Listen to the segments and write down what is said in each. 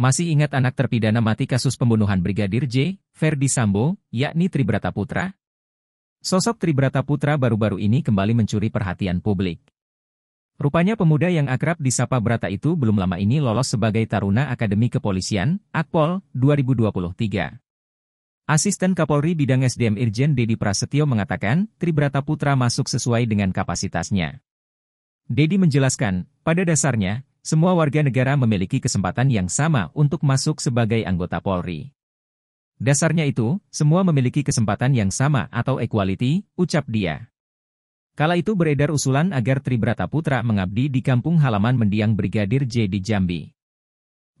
Masih ingat anak terpidana mati kasus pembunuhan Brigadir J, Ferdi Sambo, yakni Tribrata Putra? Sosok Tribrata Putra baru-baru ini kembali mencuri perhatian publik. Rupanya pemuda yang akrab disapa Brata itu belum lama ini lolos sebagai Taruna Akademi Kepolisian, Akpol, 2023. Asisten Kapolri Bidang SDM Irjen Dedi Prasetyo mengatakan, Tribrata Putra masuk sesuai dengan kapasitasnya. Dedi menjelaskan, pada dasarnya, semua warga negara memiliki kesempatan yang sama untuk masuk sebagai anggota Polri. Dasarnya itu, semua memiliki kesempatan yang sama atau equality, ucap dia. Kala itu beredar usulan agar Tribrata Putra mengabdi di kampung halaman mendiang Brigadir J di Jambi.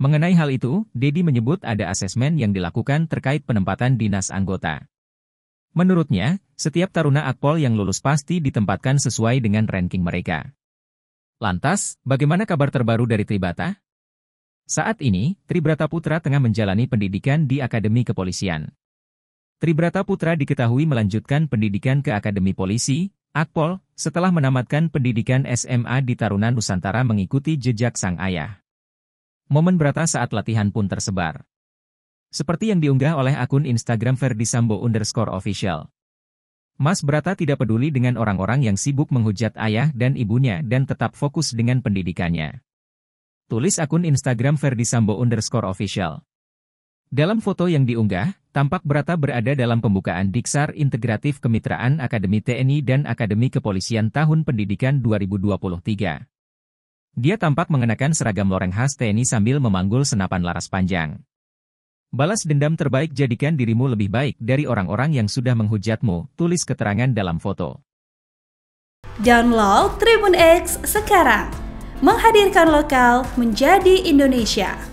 Mengenai hal itu, Dedi menyebut ada asesmen yang dilakukan terkait penempatan dinas anggota. Menurutnya, setiap taruna akpol yang lulus pasti ditempatkan sesuai dengan ranking mereka. Lantas, bagaimana kabar terbaru dari Tribata? Saat ini, Tribrata Putra tengah menjalani pendidikan di Akademi Kepolisian. Tribrata Putra diketahui melanjutkan pendidikan ke Akademi Polisi, Akpol, setelah menamatkan pendidikan SMA di Taruna Nusantara mengikuti jejak sang ayah. Momen berata saat latihan pun tersebar. Seperti yang diunggah oleh akun Instagram Verdi Sambo underscore official. Mas Brata tidak peduli dengan orang-orang yang sibuk menghujat ayah dan ibunya dan tetap fokus dengan pendidikannya. Tulis akun Instagram Verdi Sambo underscore official. Dalam foto yang diunggah, tampak Brata berada dalam pembukaan Diksar Integratif Kemitraan Akademi TNI dan Akademi Kepolisian Tahun Pendidikan 2023. Dia tampak mengenakan seragam loreng khas TNI sambil memanggul senapan laras panjang. Balas dendam terbaik jadikan dirimu lebih baik dari orang-orang yang sudah menghujatmu, tulis keterangan dalam foto. Download Tribun X sekarang. Menghadirkan lokal menjadi Indonesia.